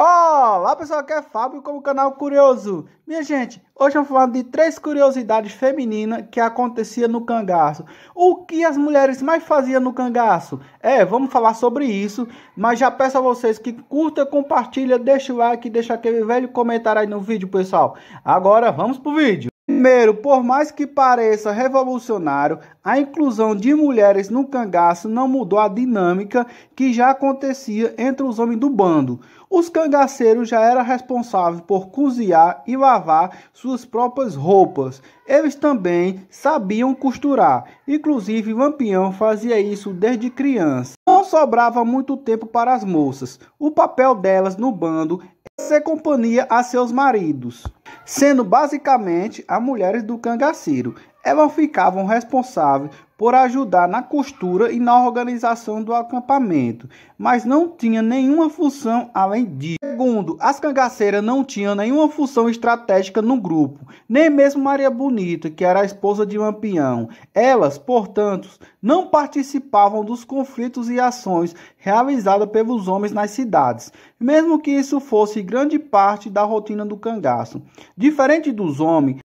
Olá pessoal, aqui é Fábio com o canal Curioso. Minha gente, hoje vamos falar de três curiosidades femininas que acontecia no cangaço. O que as mulheres mais faziam no cangaço? É, vamos falar sobre isso, mas já peço a vocês que curta, compartilha, deixa o like, deixa aquele velho comentário aí no vídeo, pessoal. Agora vamos pro vídeo. Primeiro, por mais que pareça revolucionário, a inclusão de mulheres no cangaço não mudou a dinâmica que já acontecia entre os homens do bando. Os cangaceiros já eram responsáveis por cozinhar e lavar suas próprias roupas. Eles também sabiam costurar, inclusive Lampião fazia isso desde criança. Não sobrava muito tempo para as moças. O papel delas no bando é ser companhia a seus maridos sendo basicamente as mulheres do cangaceiro. Elas ficavam responsáveis por ajudar na costura e na organização do acampamento, mas não tinha nenhuma função além disso as cangaceiras não tinham nenhuma função estratégica no grupo, nem mesmo Maria Bonita, que era a esposa de Lampião. Elas, portanto, não participavam dos conflitos e ações realizadas pelos homens nas cidades, mesmo que isso fosse grande parte da rotina do cangaço. Diferente dos homens,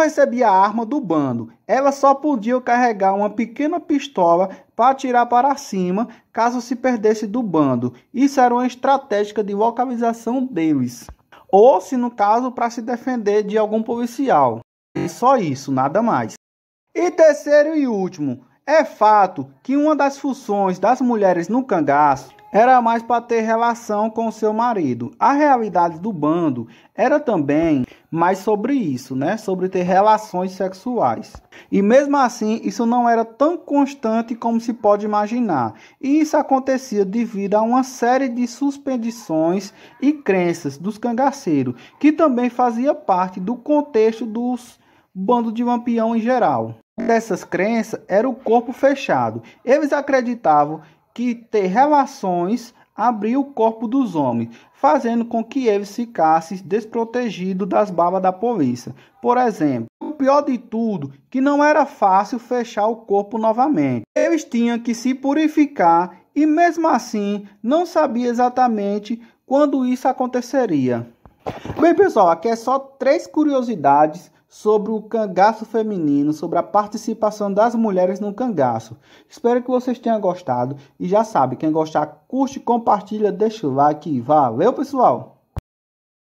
recebia a arma do bando. Ela só podia carregar uma pequena pistola para atirar para cima caso se perdesse do bando. Isso era uma estratégia de localização deles. Ou, se no caso, para se defender de algum policial. Só isso, nada mais. E terceiro e último, é fato que uma das funções das mulheres no cangaço era mais para ter relação com seu marido. A realidade do bando era também mais sobre isso, né? Sobre ter relações sexuais. E mesmo assim, isso não era tão constante como se pode imaginar. E isso acontecia devido a uma série de suspensões e crenças dos cangaceiros, que também fazia parte do contexto dos bando de vampião em geral. Dessas crenças era o corpo fechado. Eles acreditavam que ter relações abriu o corpo dos homens, fazendo com que eles ficassem desprotegidos das babas da polícia. Por exemplo, o pior de tudo, que não era fácil fechar o corpo novamente. Eles tinham que se purificar e mesmo assim não sabia exatamente quando isso aconteceria. Bem, pessoal, aqui é só três curiosidades sobre o cangaço feminino, sobre a participação das mulheres no cangaço. Espero que vocês tenham gostado e já sabe, quem gostar, curte, compartilha, deixa o like. Valeu, pessoal!